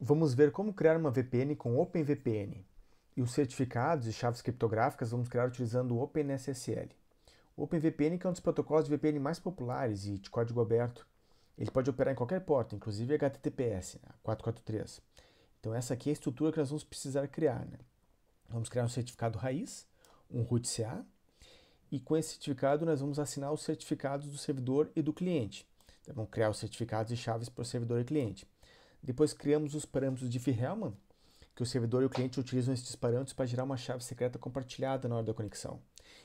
vamos ver como criar uma VPN com OpenVPN. E os certificados e chaves criptográficas vamos criar utilizando o OpenSSL. O OpenVPN é um dos protocolos de VPN mais populares e de código aberto. Ele pode operar em qualquer porta, inclusive HTTPS, 443. Né, então essa aqui é a estrutura que nós vamos precisar criar. Né? Vamos criar um certificado raiz, um root CA, e com esse certificado nós vamos assinar os certificados do servidor e do cliente. Então, vamos criar os certificados e chaves para o servidor e cliente. Depois criamos os parâmetros de Diffie-Hellman, que o servidor e o cliente utilizam estes parâmetros para gerar uma chave secreta compartilhada na hora da conexão.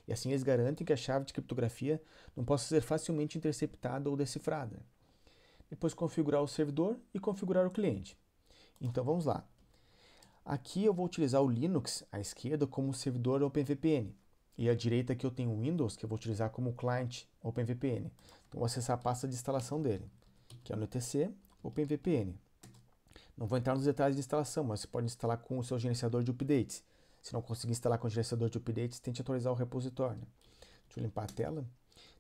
E assim eles garantem que a chave de criptografia não possa ser facilmente interceptada ou decifrada. Depois configurar o servidor e configurar o cliente. Então vamos lá. Aqui eu vou utilizar o Linux à esquerda como servidor OpenVPN. E à direita aqui eu tenho o Windows, que eu vou utilizar como cliente OpenVPN. Então vou acessar a pasta de instalação dele, que é o NTC OpenVPN. Não vou entrar nos detalhes de instalação, mas você pode instalar com o seu gerenciador de updates. Se não conseguir instalar com o gerenciador de updates, tente atualizar o repositório. Deixa eu limpar a tela.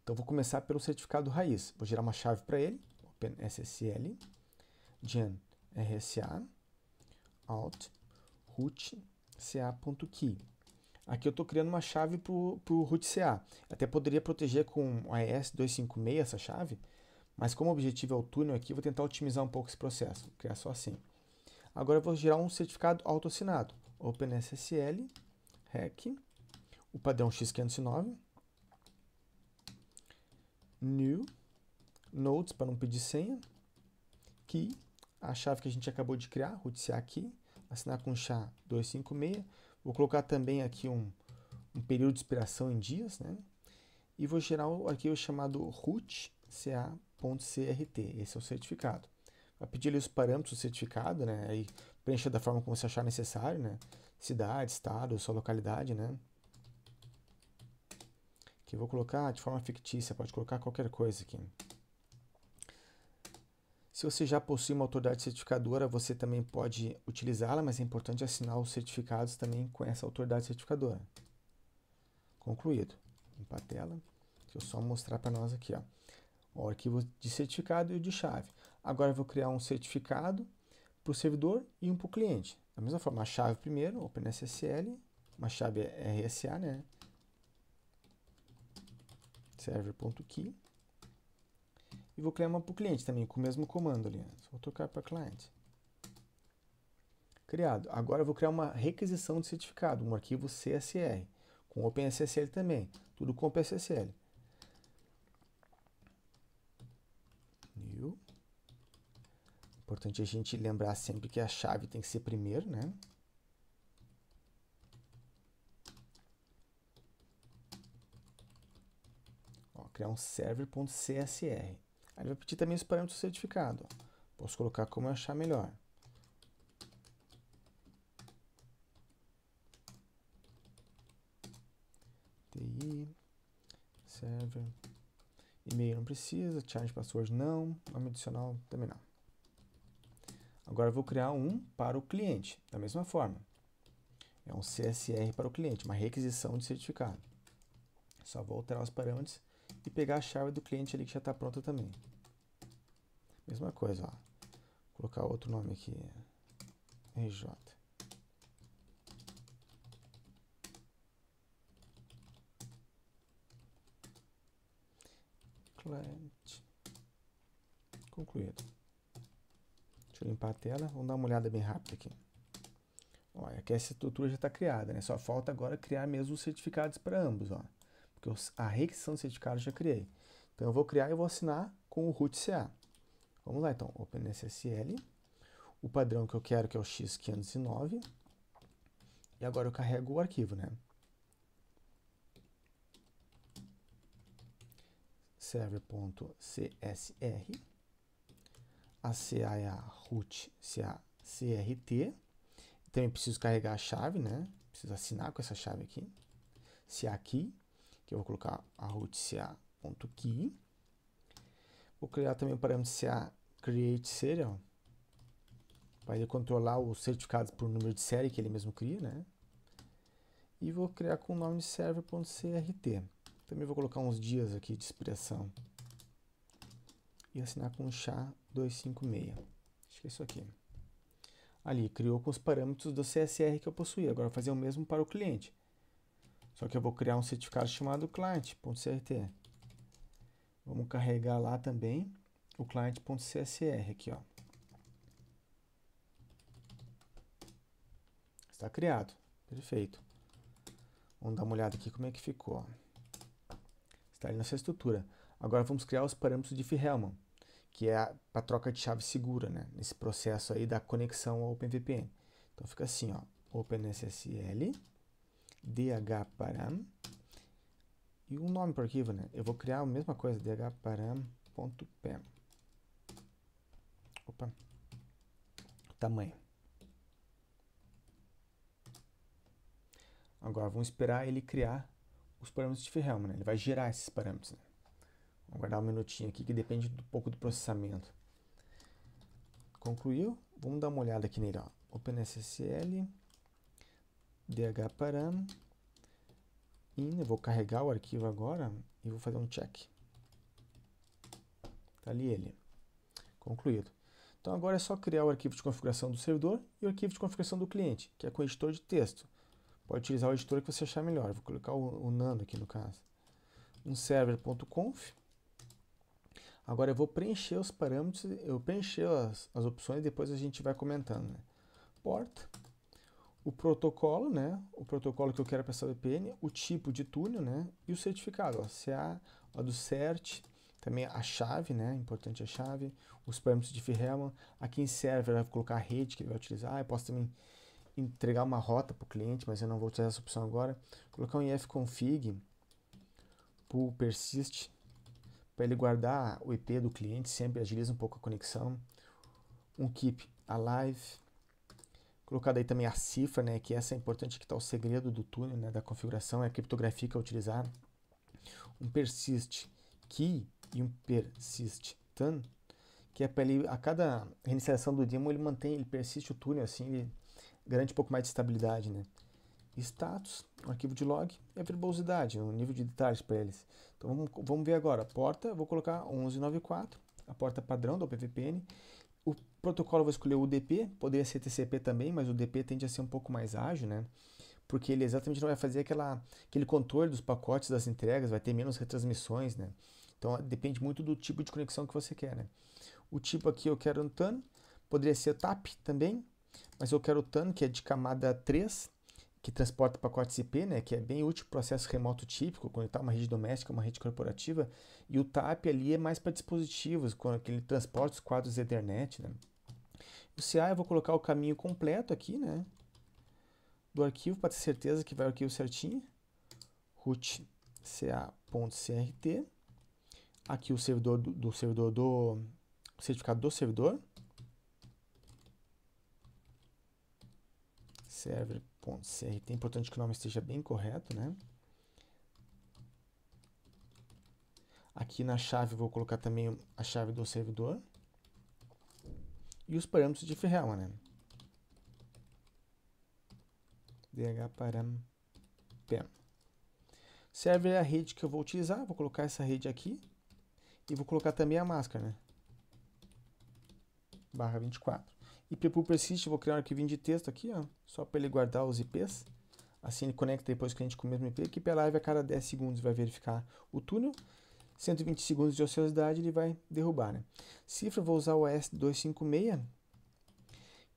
Então vou começar pelo certificado raiz. Vou gerar uma chave para ele, OpenSSL, gen rsa alt root ca.key. Aqui eu estou criando uma chave para o root CA. Até poderia proteger com AES256 essa chave, mas como o objetivo é o túnel aqui, vou tentar otimizar um pouco esse processo. Vou criar só assim. Agora eu vou gerar um certificado autoassinado. OpenSSL, REC, o padrão X509, new, notes para não pedir senha, key, a chave que a gente acabou de criar, rootsear aqui, assinar com chá 256 vou colocar também aqui um, um período de expiração em dias, né? E vou gerar o arquivo chamado root.ca.crt, esse é o certificado a pedir ali os parâmetros do certificado, né? Aí preencha da forma como você achar necessário, né? Cidade, estado, sua localidade, né? Que eu vou colocar de forma fictícia, pode colocar qualquer coisa aqui. Se você já possui uma autoridade certificadora, você também pode utilizá-la, mas é importante assinar os certificados também com essa autoridade certificadora. Concluído. Limpar a tela. Deixa eu só mostrar para nós aqui. Ó. O arquivo de certificado e o de chave. Agora eu vou criar um certificado para o servidor e um para o cliente. Da mesma forma, a chave primeiro, OpenSSL, uma chave RSA, né? server.key e vou criar uma para o cliente também, com o mesmo comando ali. vou trocar para client. Criado. Agora eu vou criar uma requisição de certificado, um arquivo CSR, com OpenSSL também, tudo com OpenSSL. Importante a gente lembrar sempre que a chave tem que ser primeiro, né? Ó, criar um server.csr. Aí vai pedir também os parâmetros do certificado. Posso colocar como eu achar melhor. TI, server, e-mail não precisa, change password não, nome adicional também não. Agora vou criar um para o cliente, da mesma forma. É um CSR para o cliente, uma requisição de certificado. Só vou alterar os parâmetros e pegar a chave do cliente ali que já está pronta também. Mesma coisa, ó. Vou colocar outro nome aqui, RJ. Cliente. Concluído. Deixa eu limpar a tela. Vamos dar uma olhada bem rápida aqui. Olha, aqui essa estrutura já está criada, né? Só falta agora criar mesmo os certificados para ambos, ó. Porque a requisição de certificados já criei. Então eu vou criar e vou assinar com o root CA. Vamos lá então, OpenSSL. O padrão que eu quero que é o X509. E agora eu carrego o arquivo, né? server.csr a CAA root CRT. Também então, preciso carregar a chave, né? Preciso assinar com essa chave aqui. CA key, que eu vou colocar a root CA.key. Vou criar também o parâmetro CA create serial para ele controlar os certificados por número de série que ele mesmo cria, né? E vou criar com o nome server.crt. Também vou colocar uns dias aqui de expiração e assinar com chá 256. Acho que é isso aqui. Ali, criou com os parâmetros do CSR que eu possuía. Agora, fazer o mesmo para o cliente. Só que eu vou criar um certificado chamado client.crt. Vamos carregar lá também o client.csr aqui, ó. Está criado. Perfeito. Vamos dar uma olhada aqui como é que ficou. Está ali nessa estrutura. Agora vamos criar os parâmetros de fi que é a, troca de chave segura, né? Nesse processo aí da conexão ao OpenVPN. Então fica assim, ó, OpenSSL, dhparam, e um nome para o arquivo, né? Eu vou criar a mesma coisa, dhparam.pem. Opa, tamanho. Agora vamos esperar ele criar os parâmetros de Ferrelman, né? ele vai gerar esses parâmetros. Né? Vou guardar um minutinho aqui que depende um pouco do processamento. Concluiu? Vamos dar uma olhada aqui nele. Ó. OpenSSL, dhparam, in, eu vou carregar o arquivo agora e vou fazer um check. Está ali ele. Concluído. Então agora é só criar o arquivo de configuração do servidor e o arquivo de configuração do cliente, que é com o editor de texto. Pode utilizar o editor que você achar melhor. Vou colocar o, o nano aqui no caso. Um server.conf Agora eu vou preencher os parâmetros, eu preencher as, as opções, depois a gente vai comentando. Né? Porta, o protocolo, né? O protocolo que eu quero para essa VPN, o tipo de túnel, né? E o certificado, ó, CA, ó, do CERT, também a chave, né? Importante a chave, os parâmetros de Firelman. Aqui em server vai colocar a rede que ele vai utilizar. Eu posso também entregar uma rota para o cliente, mas eu não vou utilizar essa opção agora. Colocar um ifconfig, pool persist, para ele guardar o IP do cliente, sempre agiliza um pouco a conexão. Um keep alive. colocado aí também a cifra, né, que essa é importante, que está o segredo do túnel, né, da configuração, é a criptografia que é utilizar. Um persist key e um persist tan, que é para ele, a cada reiniciação do demo, ele mantém, ele persiste o túnel, assim, ele garante um pouco mais de estabilidade, né status, arquivo de log e a verbosidade, o nível de detalhes para eles. Então vamos, vamos ver agora, porta, vou colocar 1194, a porta padrão do OpenVPN. O protocolo vou escolher o UDP, poderia ser TCP também, mas o UDP tende a ser um pouco mais ágil, né? Porque ele exatamente não vai fazer aquela, aquele controle dos pacotes das entregas, vai ter menos retransmissões, né? Então depende muito do tipo de conexão que você quer, né? O tipo aqui eu quero um TAN, poderia ser TAP também, mas eu quero o TAN que é de camada 3, que transporta pacotes IP, né, que é bem útil para o remoto típico, conectar tá uma rede doméstica, uma rede corporativa, e o TAP ali é mais para dispositivos, quando ele transporta os quadros Ethernet. Né. O CA eu vou colocar o caminho completo aqui, né, do arquivo, para ter certeza que vai o arquivo certinho, root aqui o servidor do, do servidor do certificado do servidor, server pontos. É, é importante que o nome esteja bem correto, né? Aqui na chave vou colocar também a chave do servidor. E os parâmetros de Ferrelma, né? dhparam Server é a rede que eu vou utilizar, vou colocar essa rede aqui e vou colocar também a máscara, né? Barra 24. IPPU persiste, vou criar um arquivinho de texto aqui, ó, só para ele guardar os IPs. Assim ele conecta depois cliente com o mesmo IP, que pela live a cada 10 segundos vai verificar o túnel. 120 segundos de ociosidade ele vai derrubar. Né? Cifra, vou usar o AS256,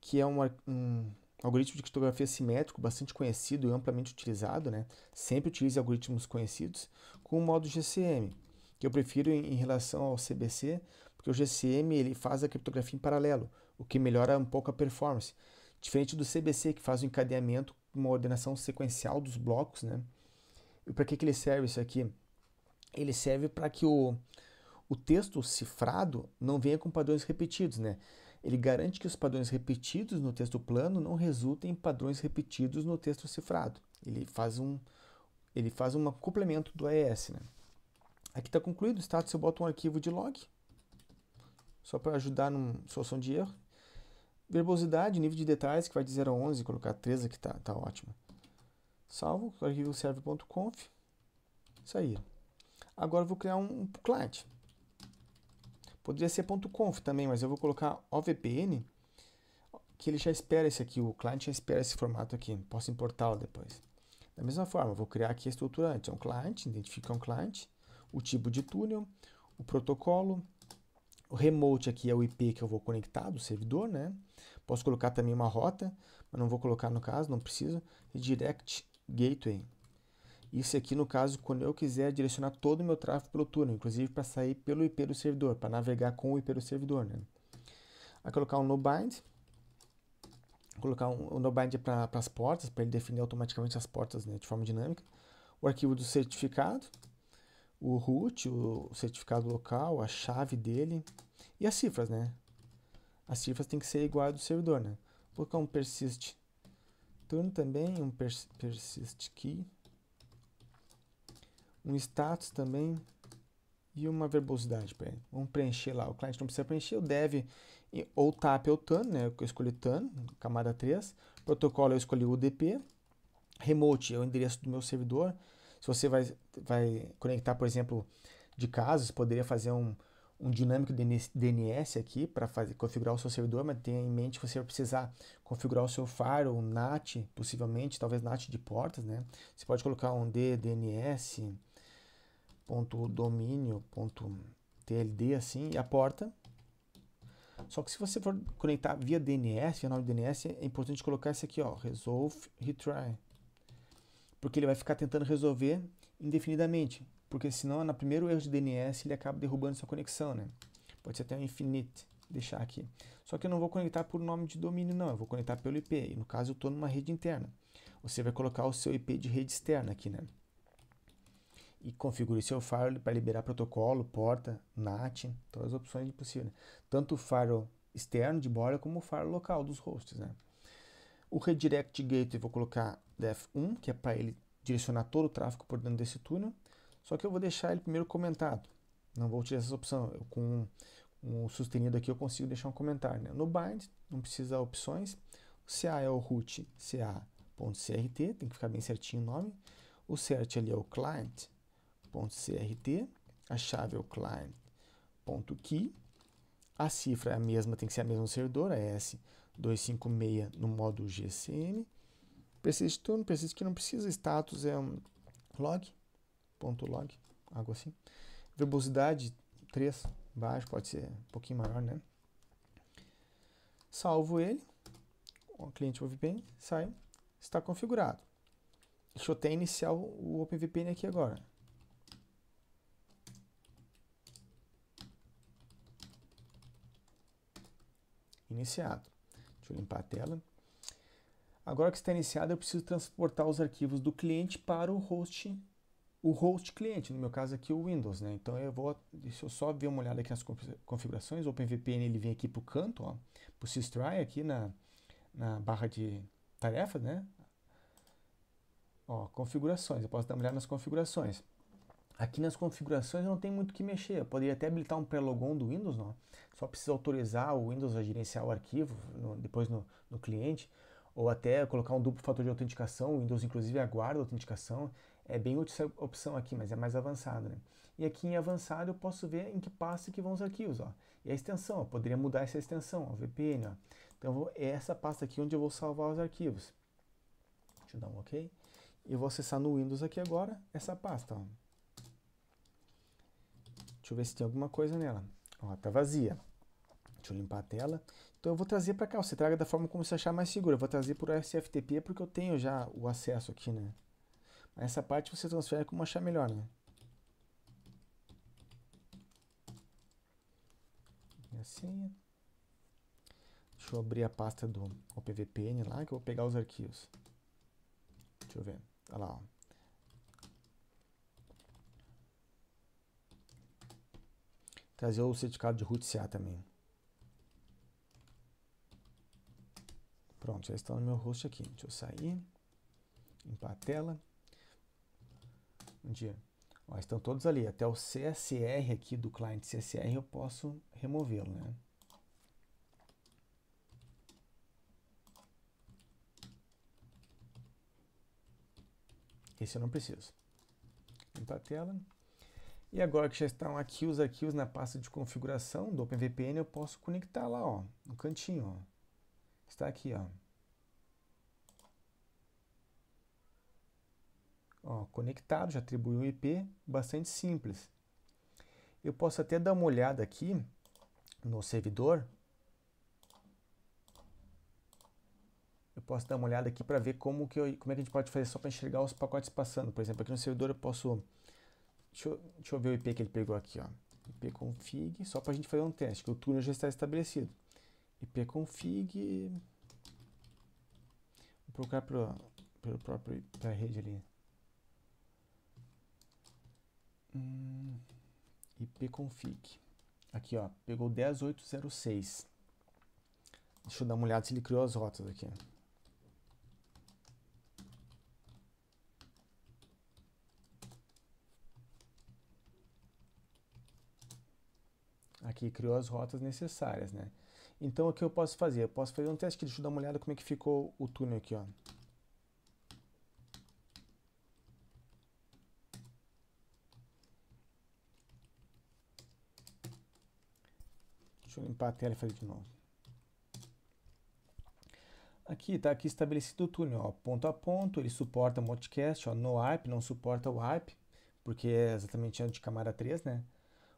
que é um, um algoritmo de criptografia simétrico bastante conhecido e amplamente utilizado. Né? Sempre utilize algoritmos conhecidos com o modo GCM, que eu prefiro em, em relação ao CBC, porque o GCM ele faz a criptografia em paralelo o que melhora um pouco a performance. Diferente do CBC, que faz o um encadeamento, uma ordenação sequencial dos blocos, né? E para que, que ele serve isso aqui? Ele serve para que o, o texto cifrado não venha com padrões repetidos, né? Ele garante que os padrões repetidos no texto plano não resultem em padrões repetidos no texto cifrado. Ele faz um, ele faz um complemento do AES, né? Aqui está concluído o status, eu boto um arquivo de log, só para ajudar na solução de erro. Verbosidade, nível de detalhes, que vai de 0 a 11, colocar 13 aqui, tá, tá ótimo. Salvo, arquivo serve.conf, isso aí. Agora eu vou criar um, um cliente. Poderia ser .conf também, mas eu vou colocar OVPN, que ele já espera esse aqui, o cliente já espera esse formato aqui, posso importá-lo depois. Da mesma forma, vou criar aqui a estrutura antes, é um cliente, identifica um cliente, o tipo de túnel, o protocolo, o remote aqui é o IP que eu vou conectar do servidor, né? Posso colocar também uma rota, mas não vou colocar no caso, não precisa. Direct Gateway. Isso aqui, no caso, quando eu quiser direcionar todo o meu tráfego pelo túnel, inclusive para sair pelo IP do servidor, para navegar com o IP do servidor, né? Vai colocar um no-bind. Colocar um, um no-bind é para as portas, para ele definir automaticamente as portas né, de forma dinâmica. O arquivo do certificado o root, o certificado local, a chave dele e as cifras, né? As cifras têm que ser igual do servidor, né? Vou colocar um persist turn também, um pers persist key, um status também e uma verbosidade para ele. Vamos preencher lá. O cliente não precisa preencher, o dev ou TAP ou TAN, né? Eu escolhi TAN, camada 3. Protocolo eu escolhi UDP. Remote é o endereço do meu servidor. Se você vai, vai conectar, por exemplo, de casos, poderia fazer um, um dinâmico DNS aqui para configurar o seu servidor, mas tenha em mente que você vai precisar configurar o seu firewall, o NAT, possivelmente, talvez NAT de portas, né? Você pode colocar um ddns.domínio.tld assim, e a porta. Só que se você for conectar via DNS, via nome DNS, é importante colocar esse aqui, ó, resolve retry porque ele vai ficar tentando resolver indefinidamente, porque senão no primeiro erro de DNS ele acaba derrubando sua conexão, né? Pode ser até um infinite, deixar aqui. Só que eu não vou conectar por nome de domínio não, eu vou conectar pelo IP, e no caso eu estou numa rede interna. Você vai colocar o seu IP de rede externa aqui, né? E configure seu firewall para liberar protocolo, porta, NAT, todas as opções possíveis. Né? Tanto o firewall externo de borda como o firewall local dos hosts, né? O redirect eu vou colocar def1, que é para ele direcionar todo o tráfego por dentro desse túnel. Só que eu vou deixar ele primeiro comentado. Não vou utilizar essa opção. Eu, com um sustenido aqui eu consigo deixar um comentário. Né? No bind, não precisa opções. O CA é o root ca.crt, tem que ficar bem certinho o nome. O cert ali é o client.crt, a chave é o client.key. A cifra é a mesma, tem que ser a mesma servidora, servidor, a S 256 no modo GCM. Persiste turno, persiste que não precisa. Status é um log, ponto log, algo assim. Verbosidade 3, baixo, pode ser um pouquinho maior, né? Salvo ele, o cliente OpenVPN, sai, está configurado. Deixa eu até iniciar o OpenVPN aqui agora. Iniciado. Deixa eu limpar a tela. Agora que está iniciado, eu preciso transportar os arquivos do cliente para o host, o host cliente, no meu caso aqui o Windows, né? Então eu vou, deixa eu só ver uma olhada aqui nas configurações, OpenVPN ele vem aqui para o canto, ó, para o SysTry aqui na, na barra de tarefas, né? Ó, configurações, eu posso dar uma olhada nas configurações. Aqui nas configurações não tem muito que mexer. Eu poderia até habilitar um pré-logon do Windows, não. É? só precisa autorizar o Windows a gerenciar o arquivo no, depois no, no cliente, ou até colocar um duplo fator de autenticação. O Windows, inclusive, aguarda a autenticação. É bem útil essa opção aqui, mas é mais avançado. Né? E aqui em avançado eu posso ver em que pasta que vão os arquivos. Ó. E a extensão, eu poderia mudar essa extensão, ó, VPN. Ó. Então vou, é essa pasta aqui onde eu vou salvar os arquivos. Deixa eu dar um OK. E vou acessar no Windows aqui agora essa pasta. Ó. Deixa eu ver se tem alguma coisa nela. Ó, tá vazia. Deixa eu limpar a tela. Então eu vou trazer para cá. Você traga da forma como você achar mais segura. Eu vou trazer por SFTP porque eu tenho já o acesso aqui, né? Mas essa parte você transfere como achar melhor, né? assim senha. Deixa eu abrir a pasta do OPVPN lá que eu vou pegar os arquivos. Deixa eu ver. Olha lá, ó. trazer o certificado de root CA também. Pronto, já está no meu host aqui. Deixa eu sair, limpar a tela. Bom dia. Ó, estão todos ali. Até o CSR aqui do cliente CSR eu posso removê-lo, né? Esse eu não preciso. Limpar a tela. E agora que já estão aqui os arquivos na pasta de configuração do OpenVPN, eu posso conectar lá, ó, no cantinho. Ó. Está aqui, ó. ó conectado, já atribuiu um IP, bastante simples. Eu posso até dar uma olhada aqui no servidor. Eu posso dar uma olhada aqui para ver como, que eu, como é que a gente pode fazer só para enxergar os pacotes passando. Por exemplo, aqui no servidor eu posso Deixa eu, deixa eu ver o IP que ele pegou aqui, ó. ipconfig, só para a gente fazer um teste, que o túnel já está estabelecido. ipconfig, vou procurar para pelo próprio da rede ali. Hum, ipconfig. Aqui, ó, pegou 10806. Deixa eu dar uma olhada se ele criou as rotas aqui. aqui criou as rotas necessárias, né? Então o que eu posso fazer? Eu posso fazer um teste aqui, deixa eu dar uma olhada como é que ficou o túnel aqui, ó. Deixa eu limpar a tela e fazer de novo. Aqui está aqui estabelecido o túnel, ó, ponto a ponto, ele suporta o multicast, ó, no ARP, não suporta o ARP, porque é exatamente de camada 3, né?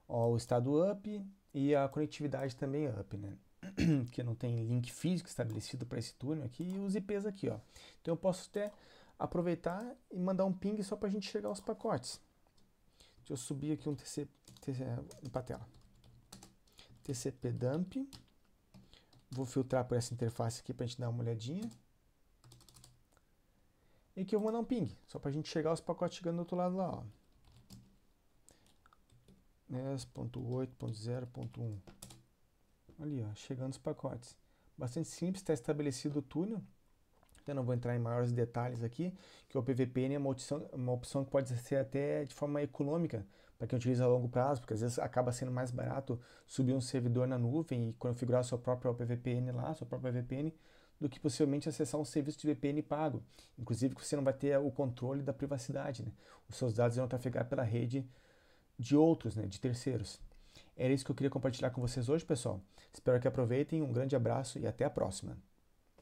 ó, o estado up e a conectividade também up, né? que não tem link físico estabelecido para esse túnel aqui e os IPs aqui, ó. Então eu posso até aproveitar e mandar um ping só para a gente chegar aos pacotes. Deixa eu subir aqui um TC, TC para tela. TCP dump. Vou filtrar por essa interface aqui para a gente dar uma olhadinha. E aqui eu vou mandar um ping, só para a gente chegar aos pacotes chegando do outro lado lá, ó. 10.8.0.1. Ali, ó, chegando os pacotes. Bastante simples, está estabelecido o túnel. Eu não vou entrar em maiores detalhes aqui, que o PVPN é uma opção, uma opção que pode ser até de forma econômica, para quem utiliza a longo prazo, porque às vezes acaba sendo mais barato subir um servidor na nuvem e configurar seu próprio PVPN lá, sua própria VPN, do que possivelmente acessar um serviço de VPN pago. Inclusive, você não vai ter o controle da privacidade. Né? Os seus dados vão trafegar pela rede de outros, né, de terceiros. Era isso que eu queria compartilhar com vocês hoje, pessoal. Espero que aproveitem. Um grande abraço e até a próxima.